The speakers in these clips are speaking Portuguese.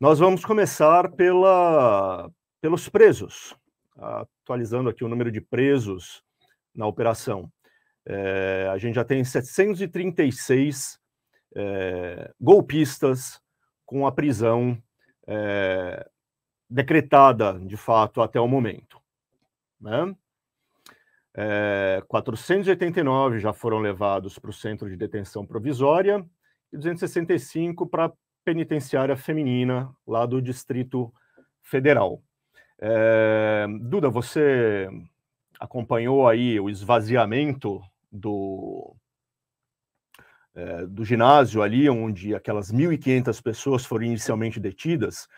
Nós vamos começar pela, pelos presos, atualizando aqui o número de presos na operação. É, a gente já tem 736 é, golpistas com a prisão é, decretada, de fato, até o momento. Né? 489 é, já foram levados para o centro de detenção provisória e 265 para penitenciária feminina lá do Distrito Federal. É, Duda, você acompanhou aí o esvaziamento do, é, do ginásio ali, onde aquelas 1.500 pessoas foram inicialmente detidas.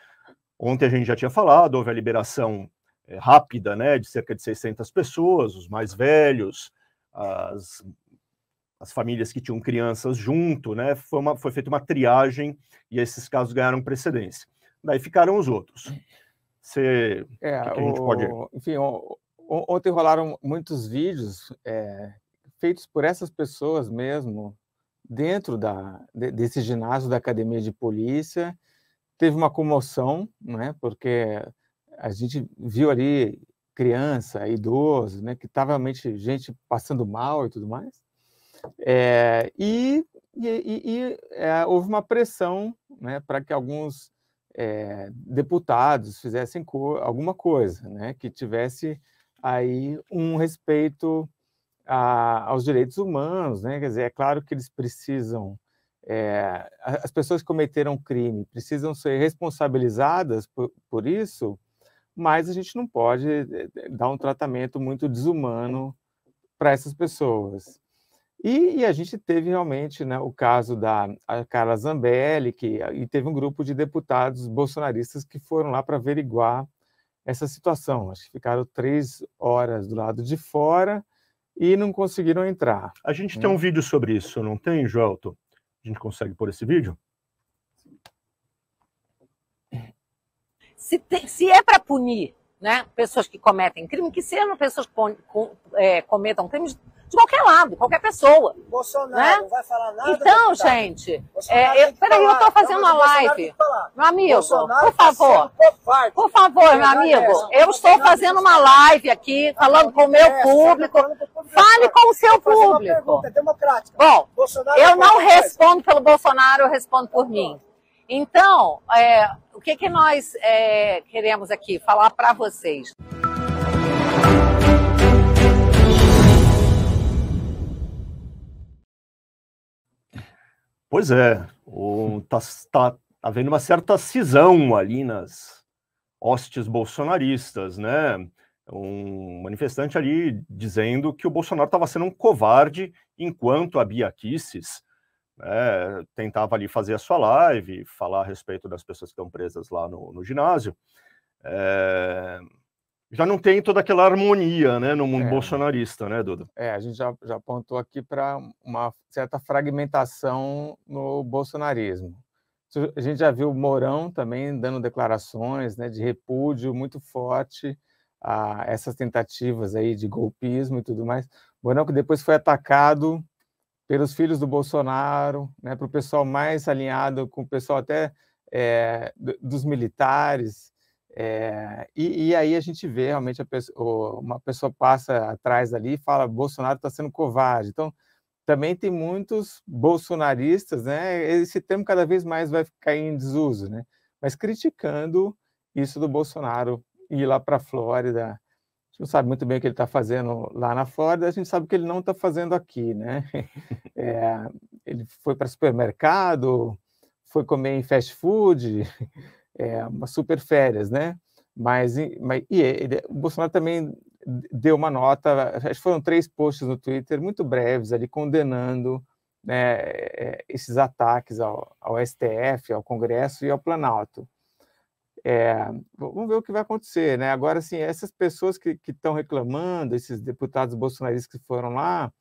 Ontem a gente já tinha falado, houve a liberação é, rápida né, de cerca de 600 pessoas, os mais velhos, as as famílias que tinham crianças junto, né? Foi, uma, foi feita uma triagem e esses casos ganharam precedência. Daí ficaram os outros. Você, é, que que a gente o, pode... Enfim, o, ontem rolaram muitos vídeos é, feitos por essas pessoas mesmo dentro da, desse ginásio da academia de polícia. Teve uma comoção, né? Porque a gente viu ali criança, idoso, né? Que estava realmente gente passando mal e tudo mais. É, e, e, e é, houve uma pressão né, para que alguns é, deputados fizessem co alguma coisa, né, que tivesse aí um respeito a, aos direitos humanos. Né, quer dizer, é claro que eles precisam, é, as pessoas que cometeram crime precisam ser responsabilizadas por, por isso, mas a gente não pode é, é, dar um tratamento muito desumano para essas pessoas. E, e, a gente teve realmente né, o caso da Carla Zambelli, que ah, e teve um grupo de deputados bolsonaristas que foram lá para averiguar essa situação. Acho que ficaram três horas do lado de fora e não conseguiram entrar. A gente né? tem um vídeo sobre isso, não tem, Joelto? A gente consegue pôr esse vídeo? Se, te, se é para punir né, pessoas que cometem crime, que sejam pessoas que com, com, é, cometam crimes de qualquer lado, qualquer pessoa. Bolsonaro né? não vai falar nada. Então, gente, é, eu, peraí, eu estou fazendo uma live. Meu amigo, Bolsonaro por tá favor. Tá por favor, meu amigo, é eu estou fazendo uma live aqui, falando com o meu público. Fale com o seu público. Bom, eu é não respondo pelo Bolsonaro, eu respondo por mim. Então, é, o que, que nós é, queremos aqui falar para vocês? Pois é, está tá, tá havendo uma certa cisão ali nas hostes bolsonaristas, né? Um manifestante ali dizendo que o Bolsonaro estava sendo um covarde enquanto a Bia Kicis né, tentava ali fazer a sua live, falar a respeito das pessoas que estão presas lá no, no ginásio. É, já não tem toda aquela harmonia né, no mundo é. bolsonarista, né, Duda? É, a gente já, já apontou aqui para uma certa fragmentação no bolsonarismo. A gente já viu o Mourão também dando declarações né, de repúdio muito forte a essas tentativas aí de golpismo e tudo mais. Mourão que depois foi atacado pelos filhos do Bolsonaro, né, para o pessoal mais alinhado com o pessoal até é, dos militares, é, e, e, aí a gente vê realmente pessoa, uma pessoa passa atrás ali e fala Bolsonaro está sendo covarde. Então também tem muitos bolsonaristas, né? Esse termo cada vez mais vai ficar em desuso, né? Mas criticando isso do Bolsonaro ir lá para a Flórida. A gente não sabe muito bem o que ele está fazendo lá na Flórida, a gente sabe o que ele não está fazendo aqui, né? É, ele foi para supermercado, foi comer em fast food, é, uma super férias, né? Mas, mas e ele, o Bolsonaro também deu uma nota, acho que foram três posts no Twitter muito breves ali condenando né, é, esses ataques ao, ao, STF, ao Congresso e ao Planalto. É, vamos ver o que vai acontecer, né? Agora, assim, essas pessoas que estão reclamando, esses deputados bolsonaristas que foram lá,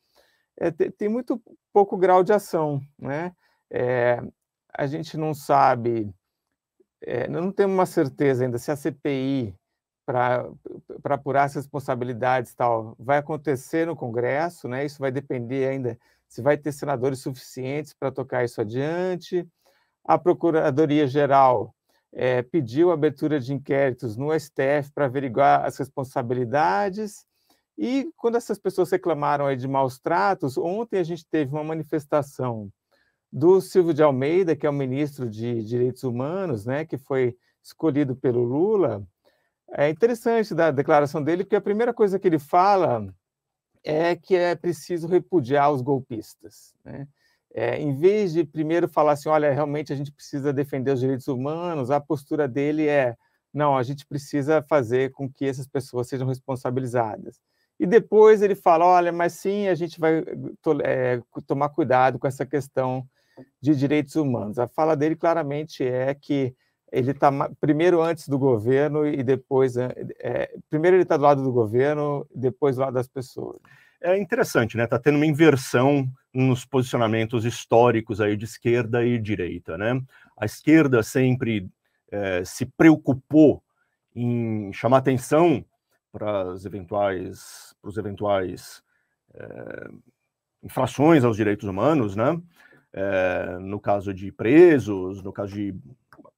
é, tem, tem, muito pouco grau de ação, né? É, a gente não sabe é, não temos uma certeza ainda se a CPI para apurar as responsabilidades tal vai acontecer no Congresso, né? Isso vai depender ainda se vai ter senadores suficientes para tocar isso adiante. A Procuradoria Geral é, pediu abertura de inquéritos no STF para averiguar as responsabilidades. E quando essas pessoas reclamaram de maus tratos, ontem a gente teve uma manifestação do Silvio de Almeida, que é o ministro de Direitos Humanos, né, que foi escolhido pelo Lula, é interessante da declaração dele, porque a primeira coisa que ele fala é que é preciso repudiar os golpistas. Né? É, em vez de primeiro falar assim, olha, realmente a gente precisa defender os direitos humanos, a postura dele é, não, a gente precisa fazer com que essas pessoas sejam responsabilizadas. E depois ele fala, olha, mas sim, a gente vai é, tomar cuidado com essa questão de Direitos Humanos. A fala dele claramente é que ele está primeiro antes do governo e depois. É, primeiro ele está do lado do governo, depois do lado das pessoas. É interessante, né? Está tendo uma inversão nos posicionamentos históricos aí de esquerda e direita, né? A esquerda sempre é, se preocupou em chamar atenção para as eventuais, para os eventuais é, infrações aos direitos humanos, né? é, no caso de presos, no caso de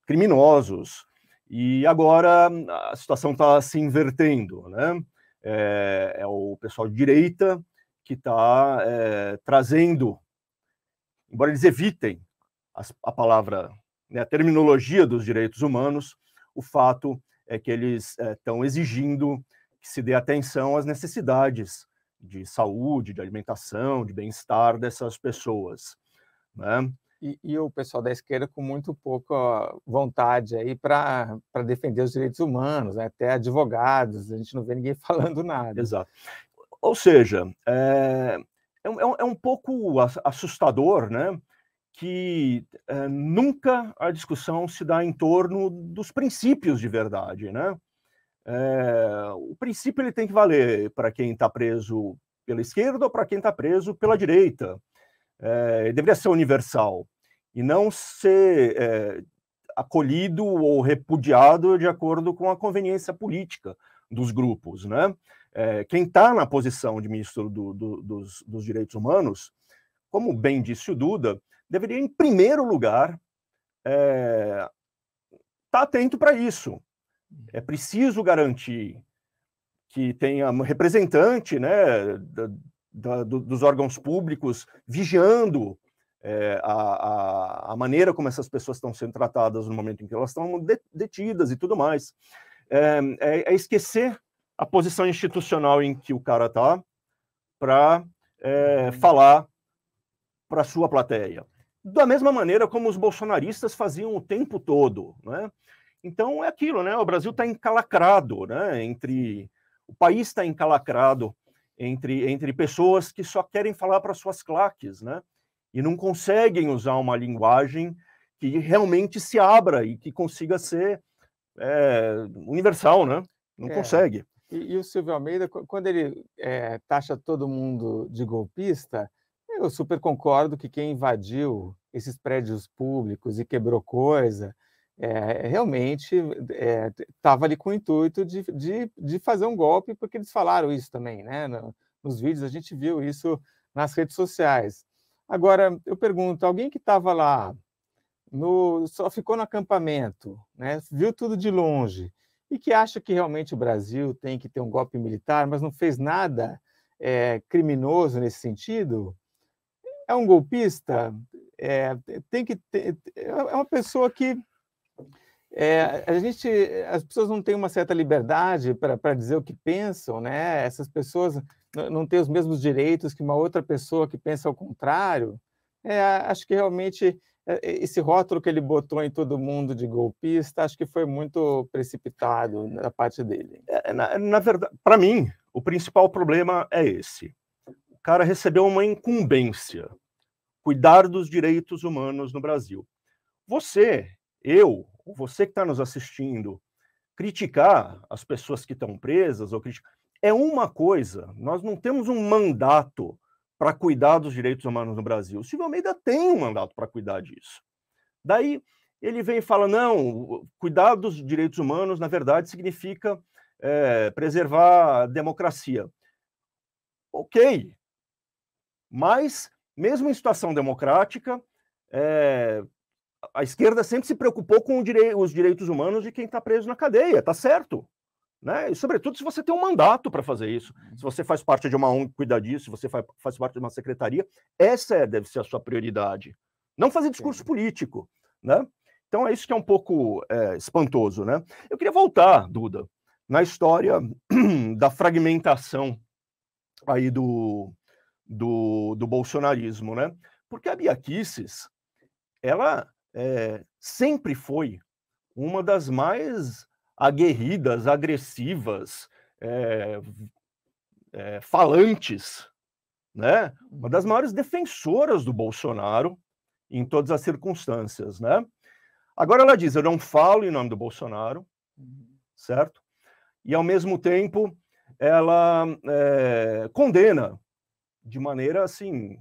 criminosos. E agora a situação está se invertendo, né? É, é, o pessoal de direita que está é, eh, trazendo, embora eles evitem as, a palavra, né, a terminologia dos direitos humanos, o fato é que eles estão exigindo que se dê atenção às necessidades de saúde, de alimentação, de bem-estar dessas pessoas. Né? E, e, o pessoal da esquerda com muito pouca vontade aí para defender os direitos humanos, né? até advogados, a gente não vê ninguém falando nada. Exato. Ou seja, é, é, um, é um é pouco assustador né? que é, nunca a discussão se dá em torno dos princípios de verdade. Né? É, o princípio ele tem que valer para quem está preso pela esquerda ou para quem está preso pela direita é, deveria ser universal e não ser é, acolhido ou repudiado de acordo com a conveniência política dos grupos. Né? É, quem está na posição de ministro do, do, dos, dos direitos humanos, como bem disse o Duda, deveria, em primeiro lugar, estar é, tá atento para isso. É preciso garantir que tenha representante né, da, do, dos órgãos públicos vigiando é, a, a, a, maneira como essas pessoas estão sendo tratadas no momento em que elas estão detidas e tudo mais. É, é, é esquecer a posição institucional em que o cara está para é, falar para a sua plateia. Da mesma maneira como os bolsonaristas faziam o tempo todo. Né? Então é aquilo, né? o Brasil está encalacrado né? entre. O país está encalacrado entre, entre pessoas que só querem falar para suas claques, né? E não conseguem usar uma linguagem que realmente se abra e que consiga ser é, universal, né? Não é. consegue. E, e, o Silvio Almeida, quando ele é, taxa todo mundo de golpista, eu super concordo que quem invadiu esses prédios públicos e quebrou coisa, é, realmente estava é, ali com o intuito de, de, de, fazer um golpe, porque eles falaram isso também, né? nos vídeos a gente viu isso nas redes sociais. Agora, eu pergunto, alguém que estava lá, no, só ficou no acampamento, né? viu tudo de longe, e que acha que realmente o Brasil tem que ter um golpe militar, mas não fez nada é, criminoso nesse sentido, é um golpista, é, tem que ter, é, é uma pessoa que é, a gente, as pessoas não têm uma certa liberdade para dizer o que pensam, né? Essas pessoas não têm os mesmos direitos que uma outra pessoa que pensa ao contrário. É, acho que realmente é, é, esse rótulo que ele botou em todo mundo de golpista, acho que foi muito precipitado da parte dele. É, na, na verdade, para mim, o principal problema é esse. O cara recebeu uma incumbência, cuidar dos direitos humanos no Brasil. Você, eu, você que está nos assistindo, criticar as pessoas que estão presas ou criticar, é uma coisa. Nós não temos um mandato para cuidar dos direitos humanos no Brasil. O Silvio Almeida tem um mandato para cuidar disso. Daí ele vem e fala: não, cuidar dos direitos humanos, na verdade, significa é, preservar a democracia. Ok, mas mesmo em situação democrática, é, a esquerda sempre se preocupou com direi os direitos humanos de quem está preso na cadeia, tá certo. Né? E, sobretudo, se você tem um mandato para fazer isso, uhum. se você faz parte de uma ONG que cuida disso, se você faz, faz parte de uma secretaria, essa é, deve ser a sua prioridade. Não fazer discurso Sim. político. Né? Então, é isso que é um pouco é, espantoso. Né? Eu queria voltar, Duda, na história da fragmentação aí do, do, do bolsonarismo, né? Porque a Bia Kicis, ela é, sempre foi uma das mais aguerridas, agressivas, é, é, falantes, né? Uma das uhum. maiores defensoras do Bolsonaro em todas as circunstâncias, né? Agora ela diz: eu não falo em nome do Bolsonaro, uhum. certo? E ao mesmo tempo ela é, condena de maneira assim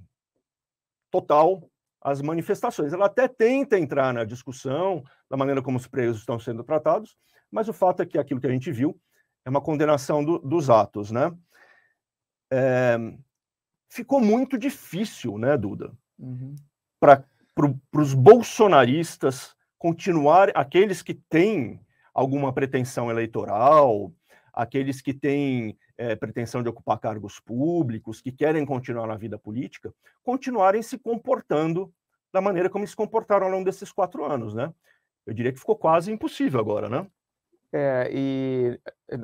total as manifestações. Ela até tenta entrar na discussão da maneira como os presos estão sendo tratados, mas o fato é que aquilo que a gente viu é uma condenação do, dos atos, né? É, ficou muito difícil, né, Duda, uhum. para pro, os bolsonaristas continuar, aqueles que têm alguma pretensão eleitoral, aqueles que têm é, pretensão de ocupar cargos públicos, que querem continuar na vida política, continuarem se comportando da maneira como se comportaram ao longo desses quatro anos, né? Eu diria que ficou quase impossível agora, né? É, e eh,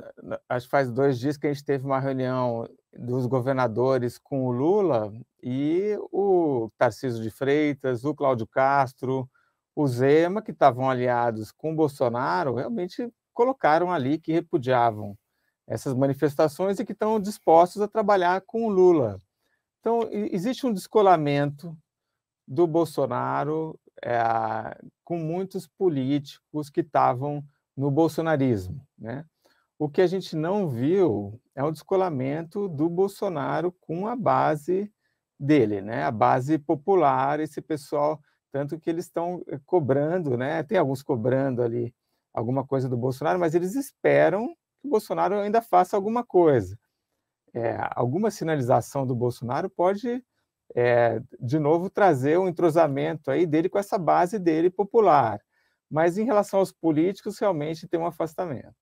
acho que faz dois dias que a gente teve uma reunião dos governadores com o Lula e o Tarcísio de Freitas, o Cláudio Castro, o Zema, que estavam aliados com o Bolsonaro, realmente colocaram ali que repudiavam essas manifestações e que estão dispostos a trabalhar com o Lula. Então, existe um descolamento do Bolsonaro é, com muitos políticos que estavam no bolsonarismo. Né? O que a gente não viu é o descolamento do Bolsonaro com a base dele, né? a base popular, esse pessoal, tanto que eles estão eh, cobrando, né? tem alguns cobrando ali alguma coisa do Bolsonaro, mas eles esperam que o Bolsonaro ainda faça alguma coisa. É, alguma sinalização do Bolsonaro pode, é, de novo, trazer um entrosamento aí dele com essa base dele popular. Mas em relação aos políticos, realmente tem um afastamento.